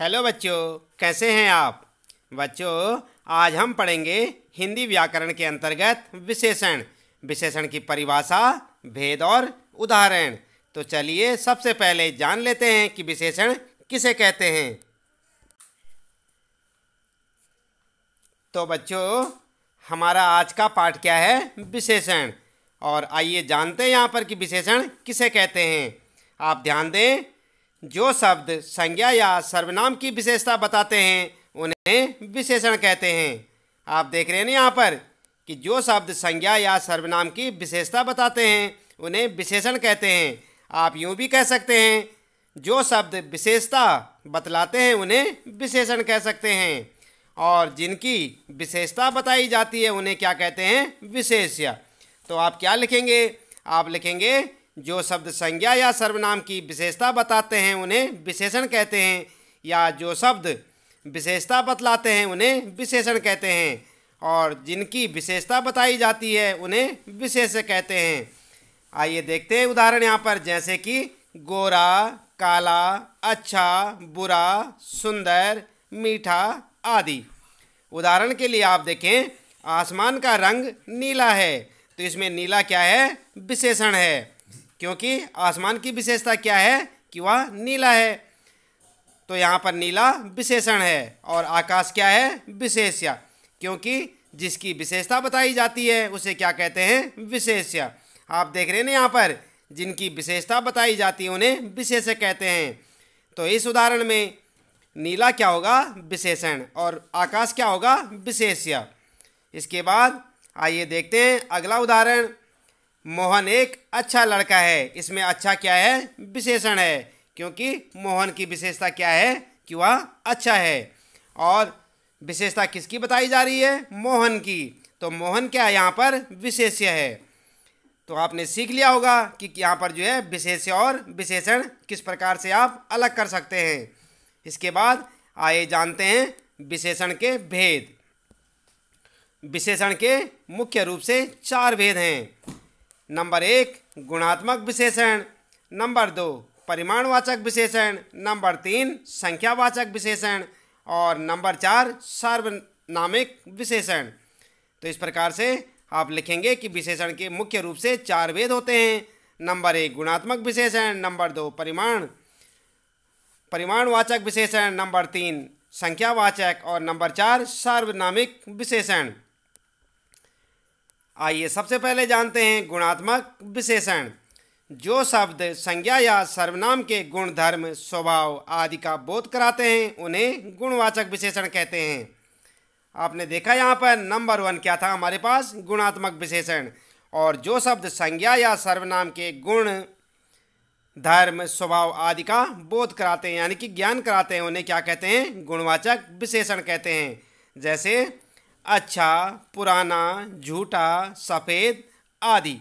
hello बच्चों कैसे हैं आप बच्चों आज हम पढ़ेंगे हिंदी व्याकरण के अंतर्गत विशेषण विशेषण की परिभाषा भेद और उदाहरण तो चलिए सबसे पहले जान लेते हैं कि विशेषण किसे कहते हैं तो बच्चों हमारा आज का पाठ क्या है विशेषण और आइए जानते हैं यहाँ पर कि विशेषण किसे कहते हैं आप ध्यान दें जो शब्द संज्ञा या सर्वनाम की विशेषता बताते हैं उन्हें विशेषण कहते हैं आप देख रहे हैं ना यहाँ पर कि जो शब्द संज्ञा या सर्वनाम की विशेषता बताते हैं उन्हें विशेषण कहते हैं आप यूँ भी कह सकते हैं जो शब्द विशेषता बतलाते हैं उन्हें विशेषण कह सकते हैं और जिनकी विशेषता बताई जाती है उन्हें क्या कहते हैं विशेष्य तो आप क्या लिखेंगे आप लिखेंगे जो शब्द संज्ञा या सर्वनाम की विशेषता बताते हैं उन्हें विशेषण कहते हैं या जो शब्द विशेषता बतलाते हैं उन्हें विशेषण कहते हैं और जिनकी विशेषता बताई जाती है उन्हें विशेष कहते हैं आइए देखते हैं उदाहरण यहाँ पर जैसे कि गोरा काला अच्छा बुरा सुंदर मीठा आदि उदाहरण के लिए आप देखें आसमान का रंग नीला है तो इसमें नीला क्या है विशेषण है क्योंकि आसमान की विशेषता क्या है कि वह नीला है तो यहाँ पर नीला विशेषण है और आकाश क्या है विशेष्य क्योंकि जिसकी विशेषता बताई जाती है उसे क्या कहते हैं विशेष्य आप देख रहे हैं यहाँ पर जिनकी विशेषता बताई जाती है उन्हें विशेष कहते हैं तो इस उदाहरण में नीला क्या होगा विशेषण और आकाश क्या होगा विशेष्य इसके बाद आइए देखते हैं अगला उदाहरण मोहन एक अच्छा लड़का है इसमें अच्छा क्या है विशेषण है क्योंकि मोहन की विशेषता क्या है कि वह अच्छा है और विशेषता किसकी बताई जा रही है मोहन की तो मोहन क्या है यहाँ पर विशेष्य है तो आपने सीख लिया होगा कि यहाँ पर जो है विशेष्य और विशेषण किस प्रकार से आप अलग कर सकते हैं इसके बाद आइए जानते हैं विशेषण के भेद विशेषण के मुख्य रूप से चार भेद हैं नंबर एक गुणात्मक विशेषण नंबर दो परिमाणवाचक विशेषण नंबर तीन संख्यावाचक विशेषण और नंबर चार सार्वनामिक विशेषण तो इस प्रकार से आप लिखेंगे कि विशेषण के मुख्य रूप से चार वेद होते हैं नंबर एक गुणात्मक विशेषण नंबर दो परिमाण परिमाणवाचक विशेषण नंबर तीन संख्यावाचक और नंबर चार सार्वनामिक विशेषण आइए सबसे पहले जानते हैं गुणात्मक विशेषण जो शब्द संज्ञा या सर्वनाम के गुण धर्म स्वभाव आदि का बोध कराते हैं उन्हें गुणवाचक विशेषण कहते हैं आपने देखा यहाँ पर नंबर वन क्या था हमारे पास गुणात्मक विशेषण और जो शब्द संज्ञा या सर्वनाम के गुण धर्म स्वभाव आदि का बोध कराते हैं यानी कि ज्ञान कराते हैं उन्हें क्या कहते हैं गुणवाचक विशेषण कहते हैं जैसे अच्छा पुराना झूठा सफ़ेद आदि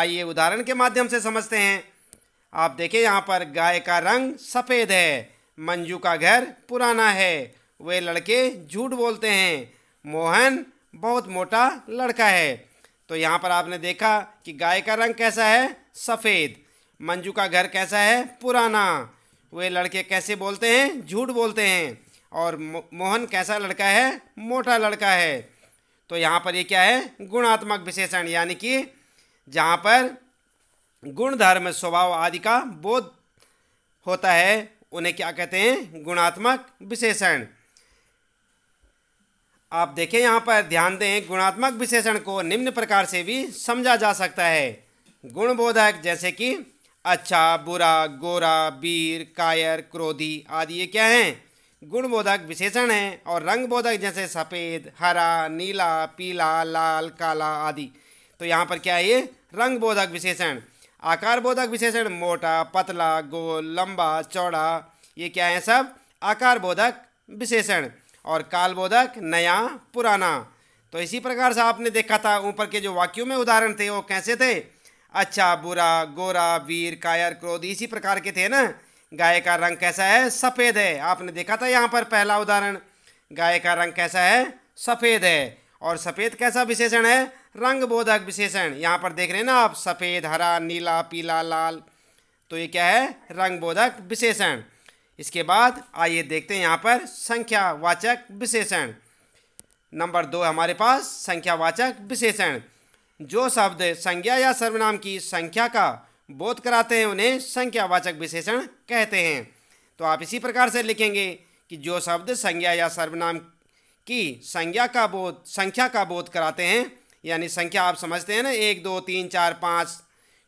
आइए उदाहरण के माध्यम से समझते हैं आप देखिए यहाँ पर गाय का रंग सफ़ेद है मंजू का घर पुराना है वे लड़के झूठ बोलते हैं मोहन बहुत मोटा लड़का है तो यहाँ पर आपने देखा कि गाय का रंग कैसा है सफ़ेद मंजू का घर कैसा है पुराना वे लड़के कैसे बोलते हैं झूठ बोलते हैं और मोहन कैसा लड़का है मोटा लड़का है तो यहाँ पर ये क्या है गुणात्मक विशेषण यानी कि जहाँ पर गुण धर्म स्वभाव आदि का बोध होता है उन्हें क्या कहते हैं गुणात्मक विशेषण आप देखें यहाँ पर ध्यान दें गुणात्मक विशेषण को निम्न प्रकार से भी समझा जा सकता है गुणबोधक जैसे कि अच्छा बुरा गोरा वीर कायर क्रोधी आदि ये क्या हैं गुणबोधक विशेषण हैं और रंग बोधक जैसे सफ़ेद हरा नीला पीला लाल काला आदि तो यहाँ पर क्या है ये रंग बोधक विशेषण आकार बोधक विशेषण मोटा पतला गोल लंबा चौड़ा ये क्या है सब आकार बोधक विशेषण और काल बोधक नया पुराना तो इसी प्रकार से आपने देखा था ऊपर के जो वाक्यों में उदाहरण थे वो कैसे थे अच्छा बुरा गोरा वीर कायर क्रोध इसी प्रकार के थे ना गाय का रंग कैसा है सफ़ेद है आपने देखा था यहाँ पर पहला उदाहरण गाय का रंग कैसा है सफ़ेद है और सफ़ेद कैसा विशेषण है रंग बोधक विशेषण यहाँ पर देख रहे हैं ना आप सफ़ेद हरा नीला पीला लाल तो ये क्या है रंग बोधक विशेषण इसके बाद आइए देखते हैं यहाँ पर संख्यावाचक विशेषण नंबर दो हमारे पास संख्यावाचक विशेषण जो शब्द संज्ञा या सर्वनाम की संख्या का बोध कराते हैं उन्हें संख्यावाचक विशेषण कहते हैं तो आप इसी प्रकार से लिखेंगे कि जो शब्द संज्ञा या सर्वनाम की संज्ञा का बोध संख्या का बोध कराते हैं यानी संख्या आप समझते हैं ना एक दो तीन चार पाँच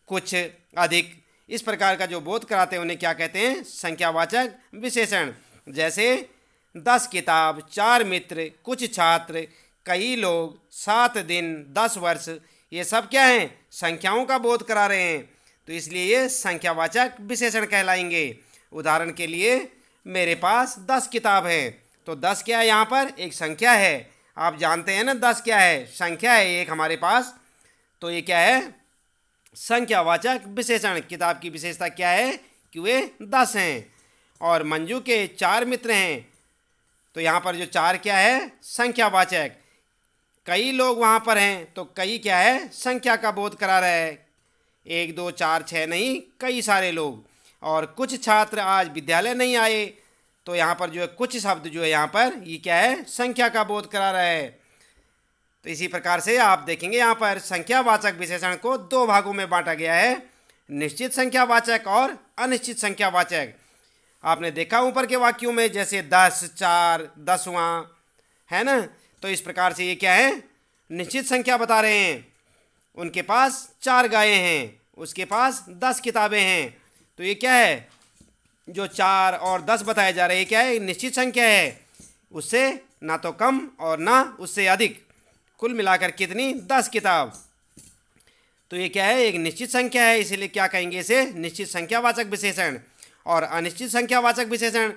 कुछ अधिक इस प्रकार का जो बोध कराते हैं उन्हें क्या कहते हैं संख्यावाचक विशेषण जैसे दस किताब चार मित्र कुछ छात्र कई लोग सात दिन दस वर्ष ये सब क्या हैं संख्याओं का बोध करा रहे हैं तो इसलिए ये संख्यावाचक विशेषण कहलाएंगे उदाहरण के लिए मेरे पास दस किताब हैं तो दस क्या है यहाँ पर एक संख्या है आप जानते हैं ना दस क्या है संख्या है एक हमारे पास तो ये क्या है संख्यावाचक विशेषण किताब की विशेषता क्या है कि वे दस हैं और मंजू के चार मित्र हैं तो यहाँ पर जो चार क्या है संख्यावाचक कई लोग वहाँ पर हैं तो कई क्या है संख्या का बोध करा रहा है एक दो चार छः नहीं कई सारे लोग और कुछ छात्र आज विद्यालय नहीं आए तो यहाँ पर जो है कुछ शब्द जो है यहाँ पर ये क्या है संख्या का बोध करा रहा है तो इसी प्रकार से आप देखेंगे यहाँ पर संख्यावाचक विशेषण को दो भागों में बांटा गया है निश्चित संख्यावाचक और अनिश्चित संख्यावाचक आपने देखा ऊपर के वाक्यों में जैसे दस चार दसवां है ना तो इस प्रकार से ये क्या है निश्चित संख्या बता रहे हैं उनके पास चार गायें हैं उसके पास दस किताबें हैं तो ये क्या है जो चार और दस बताए जा रहे हैं क्या है निश्चित संख्या है उससे ना तो कम और ना उससे अधिक कुल मिलाकर कितनी दस किताब तो ये क्या है एक निश्चित संख्या है इसीलिए क्या कहेंगे इसे निश्चित संख्यावाचक विशेषण और अनिश्चित संख्यावाचक विशेषण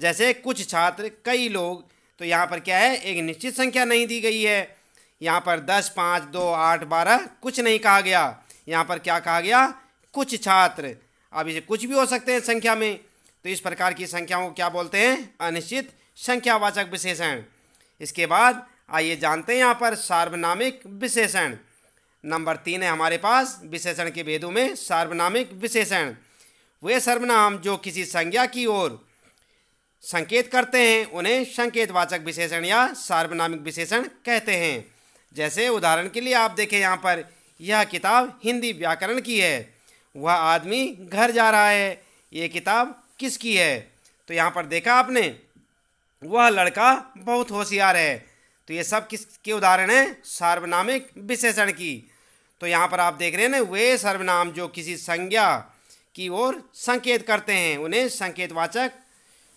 जैसे कुछ छात्र कई लोग तो यहाँ पर क्या है एक निश्चित संख्या नहीं दी गई है यहाँ पर दस पाँच दो आठ बारह कुछ नहीं कहा गया यहाँ पर क्या कहा गया कुछ छात्र अब इसे कुछ भी हो सकते हैं संख्या में तो इस प्रकार की संख्याओं को क्या बोलते हैं अनिश्चित संख्यावाचक विशेषण इसके बाद आइए जानते हैं यहाँ पर सार्वनामिक विशेषण नंबर तीन है हमारे पास विशेषण के भेदों में सार्वनामिक विशेषण वे सर्वनाम जो किसी संज्ञा की ओर संकेत करते हैं उन्हें संकेतवाचक विशेषण या सार्वनामिक विशेषण कहते हैं जैसे उदाहरण के लिए आप देखें यहाँ पर यह किताब हिंदी व्याकरण की है वह आदमी घर जा रहा है ये किताब किसकी है तो यहाँ पर देखा आपने वह लड़का बहुत होशियार है तो ये सब किस के उदाहरण हैं सार्वनामिक विशेषण की तो यहाँ पर आप देख रहे हैं ना वे सर्वनाम जो किसी संज्ञा की ओर संकेत करते हैं उन्हें संकेतवाचक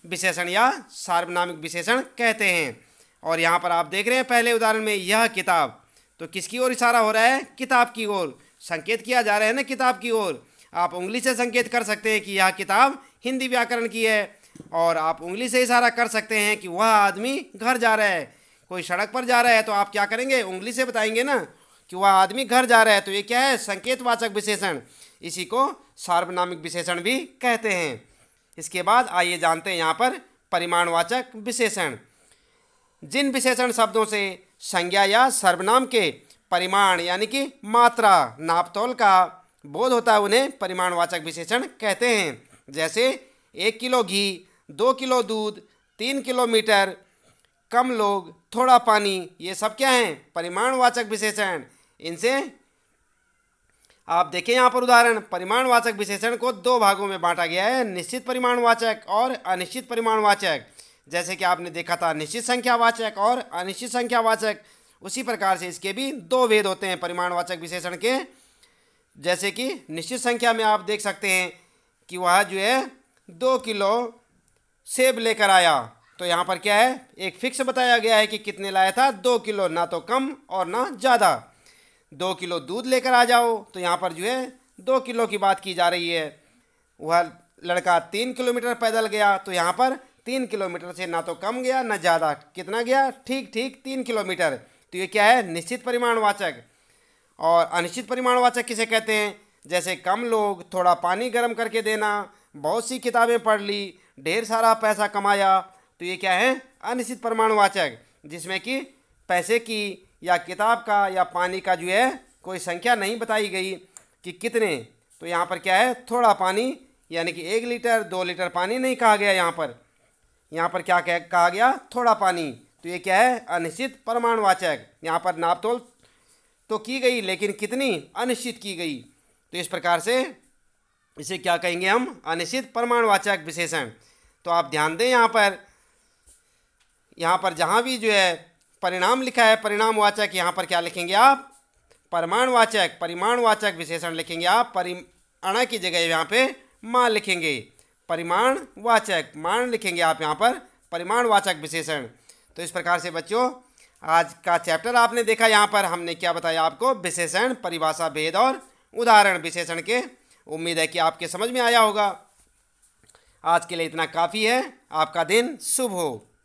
विशेषण या सार्वनामिक विशेषण कहते हैं और यहाँ पर आप देख रहे हैं पहले उदाहरण में यह किताब तो किसकी ओर इशारा हो रहा है किताब की ओर संकेत किया जा रहा है ना किताब की ओर आप उंगली से संकेत कर सकते हैं कि यह किताब हिंदी व्याकरण की है और आप उंगली से इशारा कर सकते हैं कि वह आदमी घर जा रहा है कोई सड़क पर जा रहा है तो आप क्या करेंगे उंगली से बताएंगे ना कि वह आदमी घर जा रहा है तो ये क्या है संकेतवाचक विशेषण इसी को सार्वनामिक विशेषण भी कहते हैं इसके बाद आइए जानते हैं यहाँ पर परिमाणवाचक विशेषण जिन विशेषण शब्दों से संज्ञा या सर्वनाम के परिमाण यानी कि मात्रा नापतोल का बोध होता है उन्हें परिमाणवाचक विशेषण कहते हैं जैसे एक किलो घी दो किलो दूध तीन किलोमीटर कम लोग थोड़ा पानी ये सब क्या हैं परिमाणवाचक विशेषण इनसे आप देखें यहाँ पर उदाहरण परिमाणवाचक विशेषण को दो भागों में बांटा गया है निश्चित परिमाणवाचक और अनिश्चित परिमाणवाचक जैसे कि आपने देखा था निश्चित संख्यावाचक और अनिश्चित संख्यावाचक उसी प्रकार से इसके भी दो भेद होते हैं परिमाणवाचक विशेषण के जैसे कि निश्चित संख्या में आप देख सकते हैं कि वह जो है दो किलो सेब लेकर आया तो यहाँ पर क्या है एक फिक्स बताया गया है कि कितने लाया था दो किलो ना तो कम और ना ज़्यादा दो किलो दूध लेकर आ जाओ तो यहाँ पर जो है दो किलो की बात की जा रही है वह लड़का तीन किलोमीटर पैदल गया तो यहाँ पर तीन किलोमीटर से ना तो कम गया ना ज़्यादा कितना गया ठीक ठीक तीन किलोमीटर तो ये क्या है निश्चित परिमाणवाचक और अनिश्चित परिमाणवाचक किसे कहते हैं जैसे कम लोग थोड़ा पानी गर्म करके देना बहुत सी किताबें पढ़ ली ढेर सारा पैसा कमाया तो ये क्या है अनिश्चित परिमाणवाचक जिसमें कि पैसे की या किताब का या पानी का जो है कोई संख्या नहीं बताई गई कि कितने तो यहाँ पर क्या है थोड़ा पानी यानी कि एक लीटर दो लीटर पानी नहीं कहा गया यहाँ पर यहाँ पर क्या कह कहा गया थोड़ा पानी तो ये क्या है अनिश्चित परमाणुवाचक यहाँ पर नापतोल तो की गई लेकिन कितनी अनिश्चित की गई तो इस प्रकार से इसे क्या कहेंगे हम अनिश्चित परमाणुवाचक विशेषण तो आप ध्यान दें यहाँ पर यहाँ पर जहाँ भी जो है परिणाम लिखा है परिणामवाचक यहाँ पर क्या लिखेंगे आप परमाणुवाचक परिमाणवाचक विशेषण लिखेंगे आप परिमाणा की जगह यहाँ पे माँ लिखेंगे परिमाण वाचक माण लिखेंगे आप यहाँ पर परिमाण वाचक विशेषण तो इस प्रकार से बच्चों आज का चैप्टर आपने देखा यहाँ पर हमने क्या बताया आपको विशेषण परिभाषा भेद और उदाहरण विशेषण के उम्मीद है कि आपके समझ में आया होगा आज के लिए इतना काफ़ी है आपका दिन शुभ हो